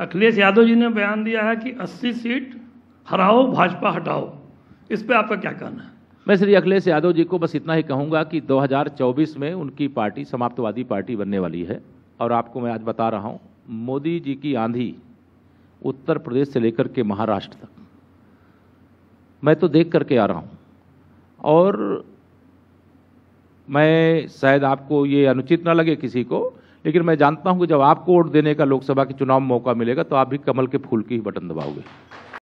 अखिलेश यादव जी ने बयान दिया है कि 80 सीट हराओ भाजपा हटाओ इस पर आपका क्या कहना है मैं श्री अखिलेश यादव जी को बस इतना ही कहूँगा कि 2024 में उनकी पार्टी समाप्तवादी पार्टी बनने वाली है और आपको मैं आज बता रहा हूँ मोदी जी की आंधी उत्तर प्रदेश से लेकर के महाराष्ट्र तक मैं तो देख करके आ रहा हूँ और मैं शायद आपको ये अनुचित ना लगे किसी को लेकिन मैं जानता हूं कि जब आपको वोट देने का लोकसभा के चुनाव में मौका मिलेगा तो आप भी कमल के फूल की ही बटन दबाओगे